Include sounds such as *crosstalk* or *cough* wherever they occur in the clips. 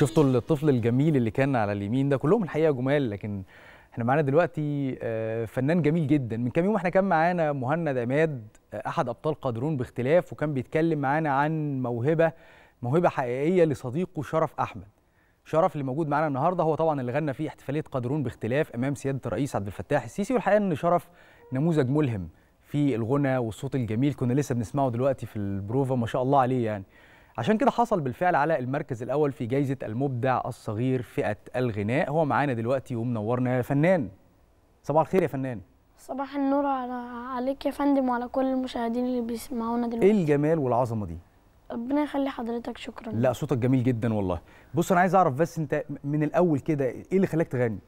شفتوا الطفل الجميل اللي كان على اليمين ده كلهم الحقيقه جمال لكن احنا معانا دلوقتي آه، فنان جميل جدا من كام يوم احنا كان معانا مهند عماد آه، احد ابطال قادرون باختلاف وكان بيتكلم معانا عن موهبه موهبه حقيقيه لصديقه شرف احمد شرف اللي موجود معانا النهارده هو طبعا اللي غنى في احتفاليه قادرون باختلاف امام سياده الرئيس عبد الفتاح السيسي والحقيقه ان شرف نموذج ملهم في الغنى والصوت الجميل كنا لسه بنسمعه دلوقتي في البروفا ما شاء الله عليه يعني عشان كده حصل بالفعل على المركز الاول في جايزه المبدع الصغير فئه الغناء هو معانا دلوقتي ومنورنا يا فنان صباح الخير يا فنان صباح النور على عليك يا فندم وعلى كل المشاهدين اللي بيسمعونا دلوقتي ايه الجمال والعظمه دي ربنا يخلي حضرتك شكرا لا صوتك جميل جدا والله بص انا عايز اعرف بس انت من الاول كده ايه اللي خلاك تغني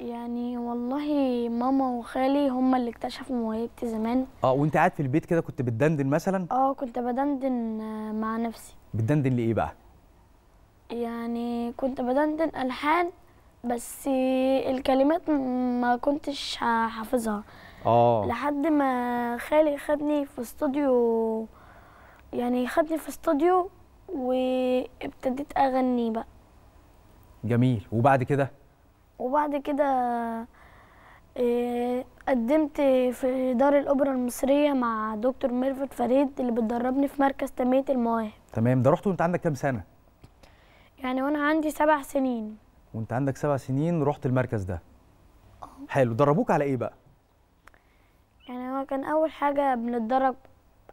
يعني والله ماما وخالي هما اللي اكتشفوا موهبتي زمان اه وانت قاعد في البيت كده كنت بتدندن مثلا اه كنت بدندن آه، مع نفسي بتدندن لايه بقى يعني كنت بدندن الحان بس الكلمات ما كنتش حافظها اه لحد ما خالي خدني في استوديو يعني خدني في استوديو وابتديت اغني بقى جميل وبعد كده وبعد كده آه، قدمت في دار الاوبرا المصريه مع دكتور ميرفت فريد اللي بتدربني في مركز تنميه المواهب تمام ده رحت وانت عندك كام سنه يعني وانا عندي سبع سنين وانت عندك سبع سنين رحت المركز ده آه. حلو دربوك على ايه بقى يعني هو كان اول حاجه بنتدرب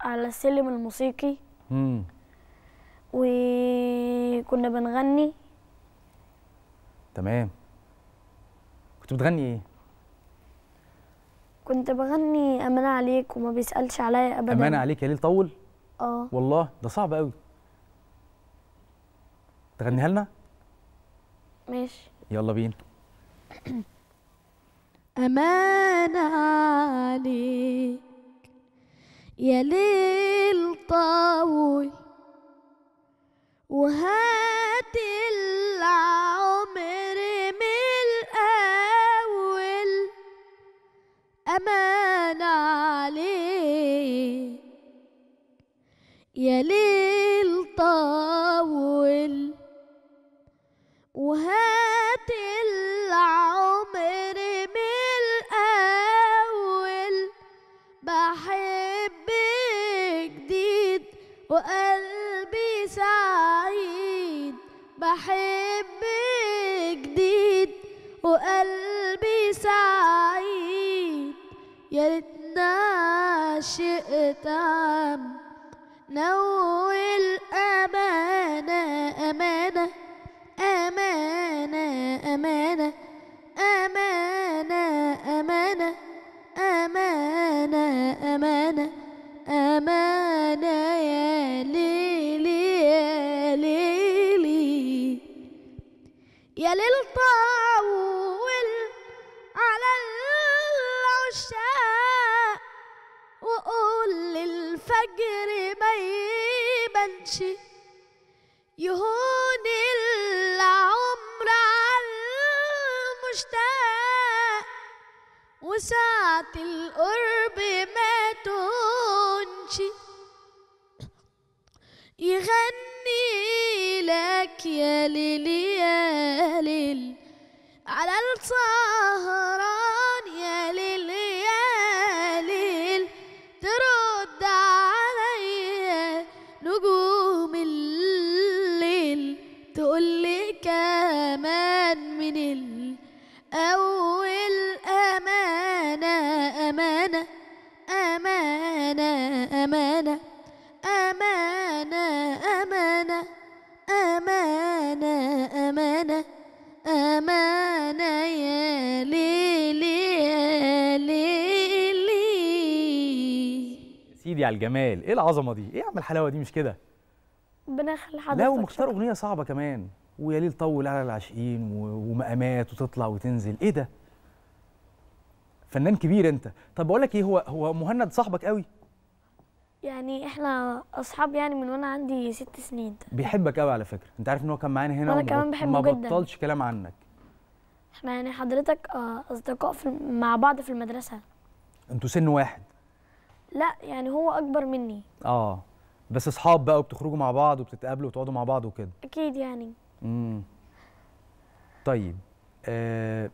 على السلم الموسيقي امم وكنا بنغني تمام كنت بتغني ايه؟ كنت بغني أمانة عليك وما بيسألش عليا أبدا أمانة عليك يا ليل طول؟ اه والله ده صعب قوي تغنيها لنا؟ ماشي يلا بينا *clears throat* أمانة عليك يا ليل طول وهاي يا للطاول على العشاء وقول للفجر ما يبانش يهون العمر على المشتاق وساعة القرب ما تنشي يغني لك لك يا ليل يا ليل على الصهر ايدي على الجمال ايه العظمه دي ايه يا عم الحلاوه دي مش كده ربنا يخلي حضرتك لا ومختار اغنيه صعبه كمان ويا ليل طول على العاشقين ومقامات وتطلع وتنزل ايه ده فنان كبير انت طب بقول لك ايه هو هو مهند صاحبك قوي يعني احنا اصحاب يعني من وانا عندي ست سنين بيحبك قوي على فكره انت عارف ان هو كان معانا هنا وانا كمان بحبه ما جدا ما بطلش كلام عنك احنا يعني حضرتك آه، اصدقاء في مع بعض في المدرسه انتوا سن واحد لا يعني هو اكبر مني اه بس اصحاب بقى وبتخرجوا مع بعض وبتتقابلوا وتقعدوا مع بعض وكده اكيد يعني امم طيب آه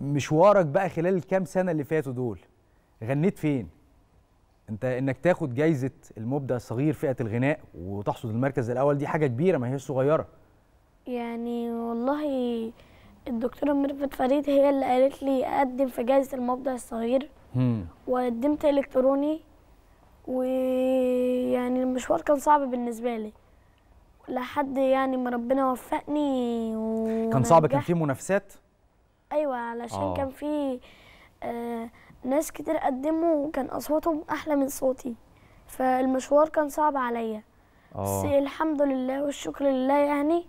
مشوارك بقى خلال الكام سنه اللي فاتوا دول غنيت فين انت انك تاخد جايزه المبدع الصغير فئه الغناء وتحصد المركز الاول دي حاجه كبيره ما هي صغيره يعني والله الدكتوره ميرفت فريد هي اللي قالت لي اقدم في جايزه المبدع الصغير وقدمت الكتروني ويعني المشوار كان صعب بالنسبه لي لحد يعني ما ربنا وفقني كان صعب كان في منافسات ايوه علشان آه. كان في آه ناس كتير قدموا وكان اصواتهم احلى من صوتي فالمشوار كان صعب عليا بس آه. الحمد لله والشكر لله يعني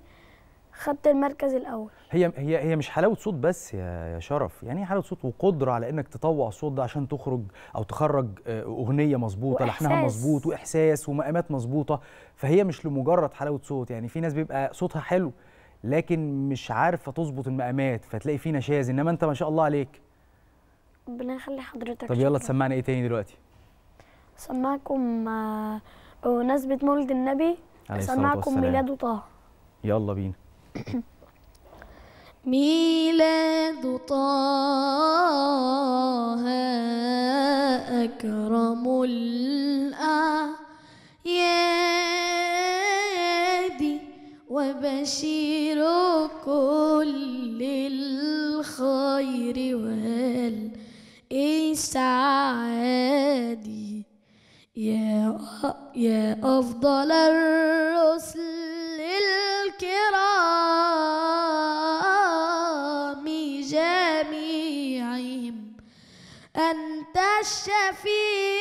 خدت المركز الاول هي هي هي مش حلاوه صوت بس يا يا شرف يعني ايه حلاوه صوت وقدره على انك تطوع الصوت ده عشان تخرج او تخرج آه، اغنيه مظبوطه لحنها مظبوط واحساس ومقامات مظبوطه فهي مش لمجرد حلاوه صوت يعني في ناس بيبقى صوتها حلو لكن مش عارفه تظبط المقامات فتلاقي فيه نشاز انما انت ما شاء الله عليك ربنا يخلي حضرتك طب يلا تسمعنا ايه تاني دلوقتي سمعكم بمناسبه آه، مولد النبي سمعكم ميلاد طه يلا بينا *coughs* ميلاد طه أكرم الأعياد وبشير كل الخير والإسعاد يا يا أفضل الرسل أنت الشفيع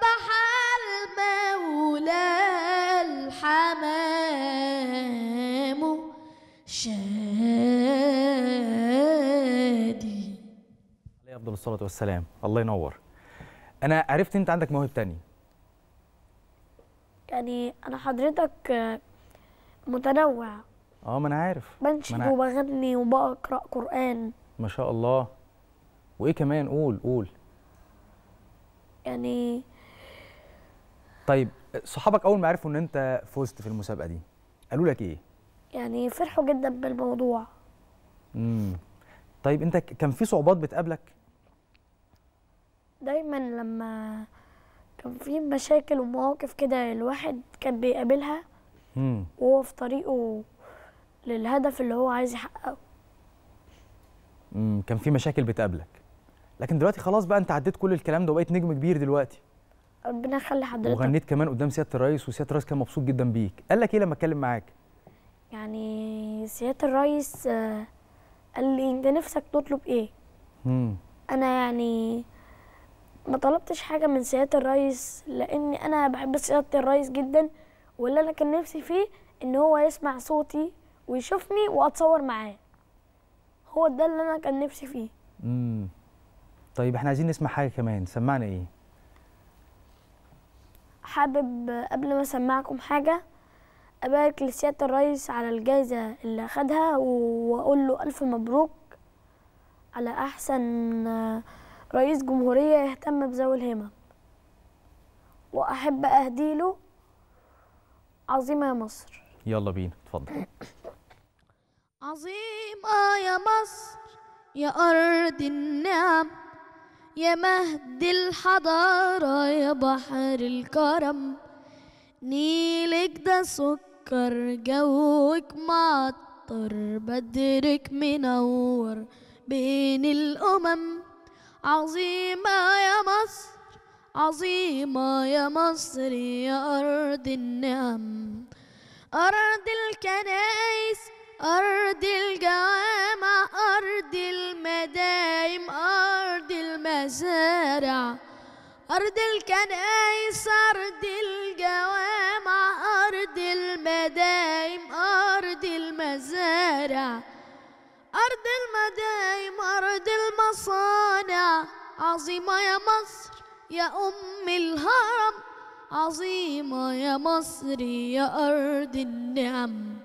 سبح المولى الحمام شادي عليه أفضل الصلاة والسلام الله ينور أنا عرفت أنت عندك موهبة تانية يعني أنا حضرتك متنوع اه ما انا عارف بنشد وبغني وبقرا قران ما شاء الله وايه كمان قول قول يعني طيب صحابك اول ما عرفوا ان انت فزت في المسابقه دي قالوا لك ايه يعني فرحوا جدا بالموضوع امم طيب انت كان في صعوبات بتقابلك دايما لما كان في مشاكل ومواقف كده الواحد كان بيقابلها امم وهو في طريقه للهدف اللي هو عايز يحققه امم كان في مشاكل بتقابلك لكن دلوقتي خلاص بقى انت عديت كل الكلام ده وبقيت نجم كبير دلوقتي ربنا يخلي حضرتك وغنيت كمان قدام سياده الرئيس وسياده الرئيس كان مبسوط جدا بيك قال لك ايه لما اتكلم معاك يعني سياده الرئيس آه، قال لي انت نفسك تطلب ايه مم. انا يعني ما طلبتش حاجه من سياده الرئيس لاني انا بحب سياده الرئيس جدا واللي انا كان نفسي فيه ان هو يسمع صوتي ويشوفني واتصور معاه هو ده اللي انا كان نفسي فيه امم طيب احنا عايزين نسمع حاجه كمان سمعنا ايه حابب قبل ما اسمعكم حاجه ابارك لسياده الرئيس على الجائزه اللي اخدها واقول له الف مبروك على احسن رئيس جمهوريه يهتم بذوي الهمم واحب اهديله عظيمه يا مصر يلا بينا اتفضل عظيمه يا مصر يا ارض النعم يا مهد الحضارة يا بحر الكرم نيلك ده سكر جوك معطر بدرك منور بين الأمم عظيمة يا مصر عظيمة يا مصر يا أرض النعم أرض الكنائس أرض الجوامع أرض المدايم أرض المزارع أرض الكنائس أرض الجوامع أرض المدايم أرض المزارع أرض المدايم أرض المصانع عظيمة يا مصر يا أم الهرم عظيمة يا مصر يا أرض النعم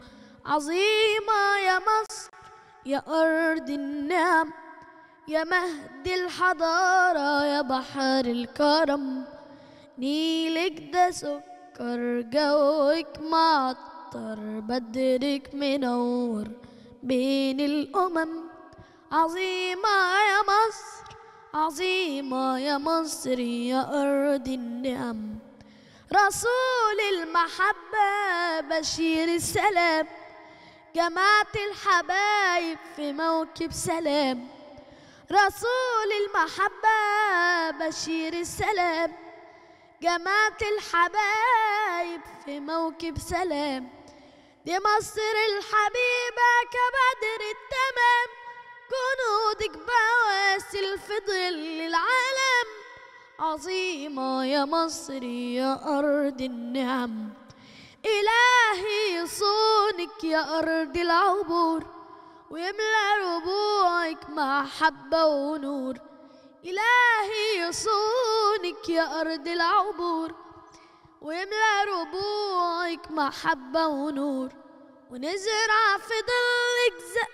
عظيمة يا مصر يا أرض النعم يا مهد الحضارة يا بحر الكرم نيلك ده سكر جوك معطر بدرك منور بين الأمم عظيمة يا مصر عظيمة يا مصر يا أرض النعم رسول المحبة بشير السلام جماعة الحبايب في موكب سلام رسول المحبة بشير السلام جماعة الحبايب في موكب سلام دي مصر الحبيبة كبدر التمام جنودك بواسل في ظل العالم عظيمة يا مصر يا أرض النعم إلهي صونك يا أرض العبور ويملأ ربوعك محبة ونور إلهي يصونك يا أرض العبور ويملأ ربوعك محبة ونور ونزرع في ضلك زق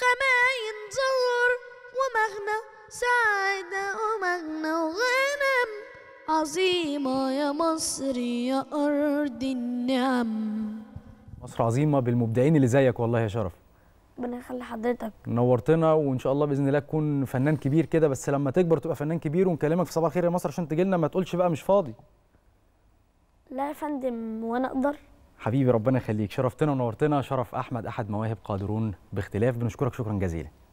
خماين زور ومغنى سعادة ومغنى وغنم عظيمة يا مصر يا أرض النعم مصر عظيمة بالمبدعين اللي زيك والله يا شرف ربنا يخلي حضرتك نورتنا وان شاء الله باذن الله تكون فنان كبير كده بس لما تكبر تبقى فنان كبير ونكلمك في صباح الخير يا مصر عشان تجي لنا ما تقولش بقى مش فاضي لا يا فندم وانا اقدر حبيبي ربنا يخليك شرفتنا ونورتنا شرف احمد احد مواهب قادرون باختلاف بنشكرك شكرا جزيلا